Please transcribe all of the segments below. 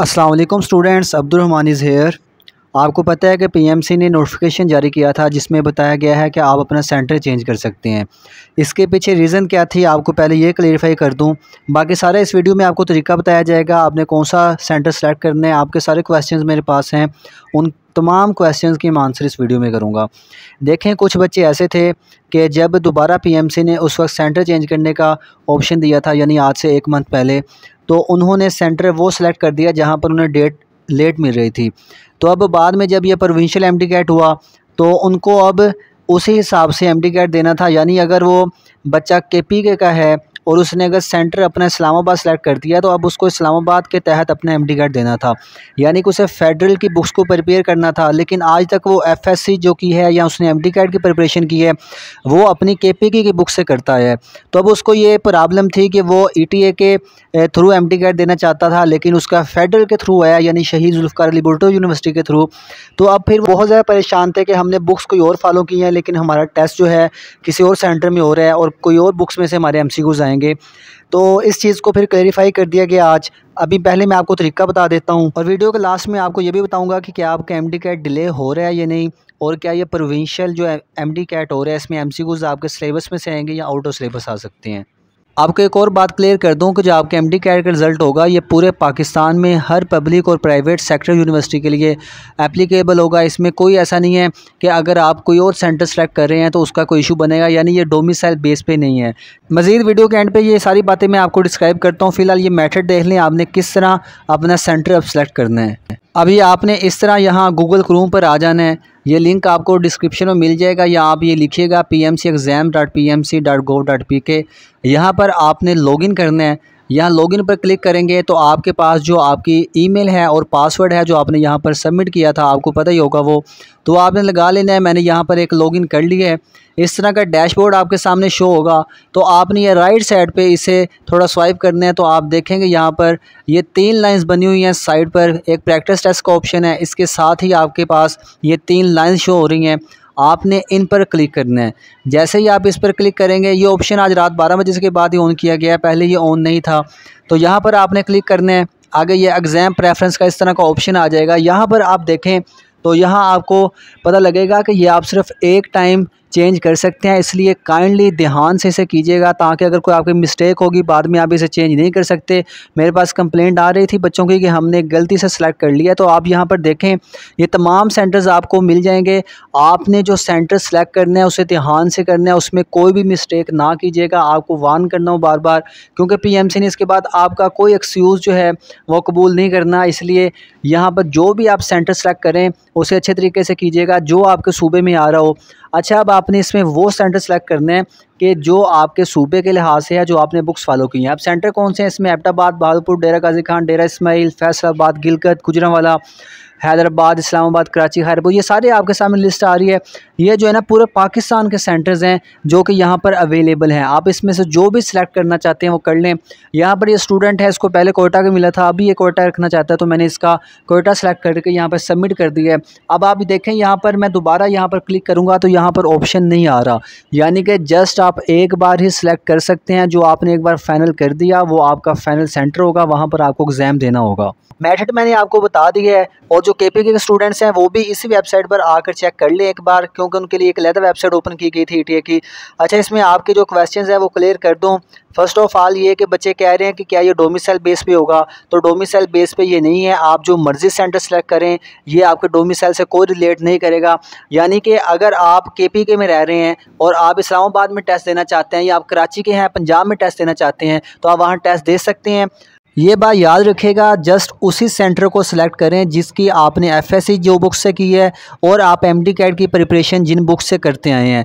Aslam students Abdulrahman is here आपको पता है कि पीएमसी ने नोटिफिकेशन जारी किया था जिसमें बताया गया है कि आप अपना सेंटर चेंज कर सकते हैं इसके पीछे रीज़न क्या थी आपको पहले ये क्लेरिफाई कर दूं बाकी सारे इस वीडियो में आपको तरीका बताया जाएगा आपने कौन सा सेंटर सेलेक्ट करना है आपके सारे क्वेश्चन मेरे पास हैं उन तमाम क्वेश्चन की मैं आंसर इस वीडियो में करूँगा देखें कुछ बच्चे ऐसे थे कि जब दोबारा पी ने उस वक्त सेंटर चेंज करने का ऑप्शन दिया था यानी आज से एक मंथ पहले तो उन्होंने सेंटर वो सिलेक्ट कर दिया जहाँ पर उन्हें डेट लेट मिल रही थी तो अब बाद में जब यह प्रोविंशियल एम कैट हुआ तो उनको अब उसी हिसाब से एम कैट देना था यानी अगर वो बच्चा के पी के का है और उसने अगर सेंटर अपना इस्लामाबाद सेलेक्ट कर दिया तो अब उसको इस्लामाबाद के तहत अपना एम डी देना था यानी कि उसे फेडरल की बुक्स को प्रिपेयर करना था लेकिन आज तक वो एफ एस सी जो की है या उसने एम डी की प्रिपरेशन की है वो अपनी के पी की बुक से करता है तो अब उसको ये प्रॉब्लम थी कि वो ई e टी ए के थ्रू एम डी देना चाहता था लेकिन उसका फेडरल के थ्रू आया यानी शहीद जुल्फ़ार अली भुट्टो यूनिवर्सिटी के थ्रू तो अब फिर बहुत ज़्यादा परेशान थे कि हमने बुक्स कोई और फॉलो की हैं लेकिन हमारा टेस्ट जो है किसी और सेंटर में हो रहा है और कोई और बुक्स में से हमारे एम सी जाएंगे तो इस चीज़ को फिर क्लेरिफाई कर दिया गया आज अभी पहले मैं आपको तरीका बता देता हूँ और वीडियो के लास्ट में आपको ये भी बताऊँगा कि क्या आपका एम कैट डिले हो रहा है या नहीं और क्या ये प्रोविंशियल जो एम कैट हो रहा है इसमें एम आपके सिलेबस में से आएंगे या आउट ऑफ सिलेबस आ सकते हैं आपको एक और बात क्लियर कर दूं कि जो आपके एमडी डी का रिज़ल्ट होगा ये पूरे पाकिस्तान में हर पब्लिक और प्राइवेट सेक्टर यूनिवर्सिटी के लिए एप्लीकेबल होगा इसमें कोई ऐसा नहीं है कि अगर आप कोई और सेंटर सेलेक्ट कर रहे हैं तो उसका कोई इशू बनेगा यानी ये डोमिसाइल बेस पे नहीं है मज़ीद वीडियो के एंड पे ये सारी बातें मैं आपको डिस्क्राइब करता हूँ फ़िलहाल ये मैथड देख लें आपने किस तरह अपना सेंटर अब सेलेक्ट करना है अभी आपने इस तरह यहाँ गूगल क्रूम पर आ जाना है ये लिंक आपको डिस्क्रिप्शन में मिल जाएगा या आप ये लिखिएगा P M C exam dot P M C dot gov dot P K यहाँ पर आपने लॉगिन करना है यहाँ लॉगिन पर क्लिक करेंगे तो आपके पास जो आपकी ईमेल है और पासवर्ड है जो आपने यहाँ पर सबमिट किया था आपको पता ही होगा वो तो आपने लगा लेना है मैंने यहाँ पर एक लॉगिन कर लिया है इस तरह का डैशबोर्ड आपके सामने शो होगा तो आपने ये राइट साइड पे इसे थोड़ा स्वाइप करना है तो आप देखेंगे यहाँ पर ये तीन लाइन्स बनी हुई हैं साइड पर एक प्रैक्टिस टेस्ट का ऑप्शन है इसके साथ ही आपके पास ये तीन लाइन्स शो हो रही हैं आपने इन पर क्लिक करना है जैसे ही आप इस पर क्लिक करेंगे ये ऑप्शन आज रात बारह बजे के बाद ही ऑन किया गया है पहले ये ऑन नहीं था तो यहाँ पर आपने क्लिक करना है आगे ये एग्ज़ाम प्रेफरेंस का इस तरह का ऑप्शन आ जाएगा यहाँ पर आप देखें तो यहाँ आपको पता लगेगा कि ये आप सिर्फ एक टाइम चेंज कर सकते हैं इसलिए काइंडली ध्यान से इसे कीजिएगा ताकि अगर कोई आपकी मिस्टेक होगी बाद में आप इसे चेंज नहीं कर सकते मेरे पास कंप्लेंट आ रही थी बच्चों की कि हमने गलती से सेलेक्ट कर लिया तो आप यहाँ पर देखें ये तमाम सेंटर्स आपको मिल जाएंगे आपने जो सेंटर सेलेक्ट करना है उसे ध्यान से करना है उसमें कोई भी मिस्टेक ना कीजिएगा आपको वार्न करना हो बार बार क्योंकि सी ने इसके बाद आपका कोई एक्सक्यूज़ जो है वो कबूल नहीं करना इसलिए यहाँ पर जो भी आप सेंटर सेलेक्ट करें उसे अच्छे तरीके से कीजिएगा जो आपके सूबे में आ रहा हो अच्छा अब आपने इसमें वो सेंटर सेलेक्ट करने हैं कि जो आपके सूबे के लिहाज से है जो आपने बुक्स फॉलो की हैं अब सेंटर कौन से हैं इसमें एबटाबाद बहादुरपुर डेरा गाजी खान डेरा इसमाइल फैसलाबाद गिलकत गुजरावाला हैदराबाद इस्लामाबाद कराची खैरपुर ये सारे आपके सामने लिस्ट आ रही है ये जो है ना पूरे पाकिस्तान के सेंटर्स हैं जो कि यहाँ पर अवेलेबल हैं आप इसमें से जो भी सिलेक्ट करना चाहते हैं वो कर लें यहाँ पर ये स्टूडेंट है इसको पहले कोयटा का मिला था अभी ये कोयटा रखना चाहता है तो मैंने इसका कोयटा सेलेक्ट करके यहाँ पर सबमिट कर दिया है अब आप देखें यहाँ पर मैं दोबारा यहाँ पर क्लिक करूँगा तो यहाँ पर ऑप्शन नहीं आ रहा यानी कि जस्ट आप एक बार ही सिलेक्ट कर सकते हैं जो आपने एक बार फाइनल कर दिया वो आपका फाइनल सेंटर होगा वहाँ पर आपको एग्ज़ाम देना होगा मैथड मैंने आपको बता दिया है और जो के पी के स्टूडेंट्स हैं वो भी इसी वेबसाइट पर आकर चेक कर लें एक बार क्योंकि उनके लिए एक लहदा वेबसाइट ओपन की गई थी ई e की अच्छा इसमें आपके जो क्वेश्चन है वो क्लियर कर दूँ फर्स्ट ऑफ ऑल ये कि बच्चे कह रहे हैं कि क्या ये डोमिसल बेस पे होगा तो डोमिसल बेस पे ये नहीं है आप जो मर्जी सेंटर सेलेक्ट करें ये आपके डोमिसल से कोई रिलेट नहीं करेगा यानी कि अगर आप के पी के में रह रहे हैं और आप इस्लामाबाद में टेस्ट देना चाहते हैं या आप कराची के हैं पंजाब में टेस्ट देना चाहते हैं तो आप वहाँ टेस्ट दे सकते हैं ये बात याद रखेगा जस्ट उसी सेंटर को सिलेक्ट करें जिसकी आपने एफएससी जो बुक से की है और आप एमडी कैट की प्रिपरेशन जिन बुक से करते आए हैं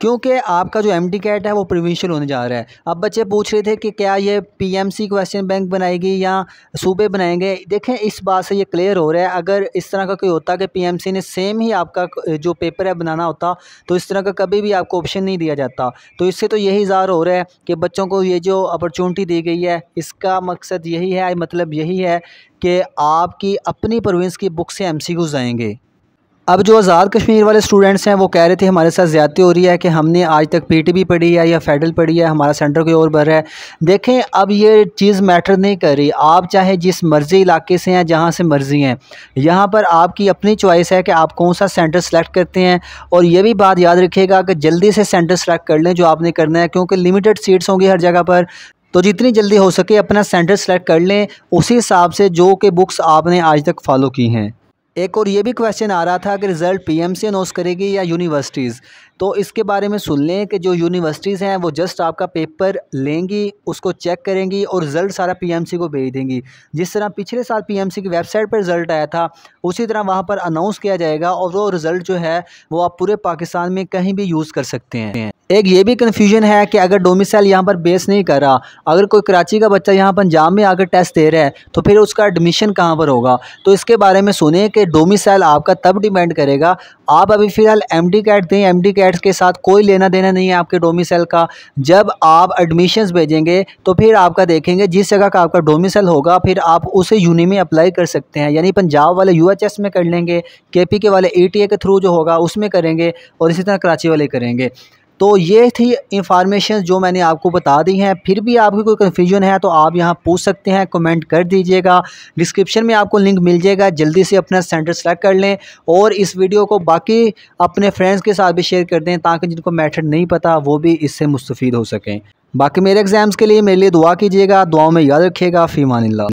क्योंकि आपका जो एम डी कैट है वो प्रोविंशियल होने जा रहा है अब बच्चे पूछ रहे थे कि क्या ये P M C question bank बनाएगी या सूबे बनाएंगे देखें इस बात से ये क्लियर हो रहा है अगर इस तरह का कोई होता कि पी एम सी ने सेम ही आपका जो पेपर है बनाना होता तो इस तरह का कभी भी आपको ऑप्शन नहीं दिया जाता तो इससे तो यही इजहार हो रहा है कि बच्चों को ये जो अपॉर्चुनिटी दी गई है इसका मकसद यही है मतलब यही है कि आपकी अपनी प्रोविंस की बुक से एम सी आएंगे अब जो आज़ाद कश्मीर वाले स्टूडेंट्स हैं वो कह रहे थे हमारे साथ ज़्यादा हो रही है कि हमने आज तक बी पढ़ी है या फेडरल पढ़ी है हमारा सेंटर कोई और भर रहा है देखें अब ये चीज़ मैटर नहीं कर रही आप चाहे जिस मर्ज़ी इलाके से हैं जहाँ से मर्ज़ी हैं यहाँ पर आपकी अपनी चॉइस है कि आप कौन सा सेंटर सेलेक्ट करते हैं और ये भी बात याद रखिएगा कि जल्दी से सेंटर सेलेक्ट कर लें जो आपने करना है क्योंकि लिमिटेड सीट्स होंगी हर जगह पर तो जितनी जल्दी हो सके अपना सेंटर सेलेक्ट कर लें उसी हिसाब से जो कि बुक्स आपने आज तक फॉलो की हैं एक और ये भी क्वेश्चन आ रहा था कि रिज़ल्ट पीएमसी अनाउंस करेगी या यूनिवर्सिटीज़ तो इसके बारे में सुन लें कि जो यूनिवर्सिटीज़ हैं वो जस्ट आपका पेपर लेंगी उसको चेक करेंगी और रिज़ल्ट सारा पीएमसी को भेज देंगी जिस तरह पिछले साल पीएमसी की वेबसाइट पर रिज़ल्ट आया था उसी तरह वहाँ पर अनाउंस किया जाएगा और वो रिज़ल्ट जो है वो आप पूरे पाकिस्तान में कहीं भी यूज़ कर सकते हैं एक ये भी कन्फ्यूजन है कि अगर डोमिसाइल यहाँ पर बेस नहीं कर रहा अगर कोई कराची का बच्चा यहाँ पंजाब में आकर टेस्ट दे रहा है तो फिर उसका एडमिशन कहाँ पर होगा तो इसके बारे में सुने कि डोमिसाइल आपका तब डिपेंड करेगा आप अभी फ़िलहाल एम डी कैट दें एम डी कैट वेबसाइट्स के साथ कोई लेना देना नहीं है आपके डोमिसल का जब आप एडमिशंस भेजेंगे तो फिर आपका देखेंगे जिस जगह का आपका डोमिसल होगा फिर आप उसे यूनि में अप्लाई कर सकते हैं यानी पंजाब वाले यू में कर लेंगे के वाले ए के थ्रू जो होगा उसमें करेंगे और इसी तरह कराची वाले करेंगे तो ये थी इंफॉर्मेशन जो मैंने आपको बता दी हैं फिर भी आपकी कोई कन्फ्यूजन है तो आप यहाँ पूछ सकते हैं कमेंट कर दीजिएगा डिस्क्रिप्शन में आपको लिंक मिल जाएगा जल्दी से अपना सेंटर सेलेक्ट कर लें और इस वीडियो को बाकी अपने फ्रेंड्स के साथ भी शेयर कर दें ताकि जिनको मैथड नहीं पता वो भी इससे मुस्तफ़ हो सकें बाकी मेरे एग्ज़ाम्स के लिए मेरे लिए दुआ कीजिएगा दुआओं में याद रखिएगा फ़ीमान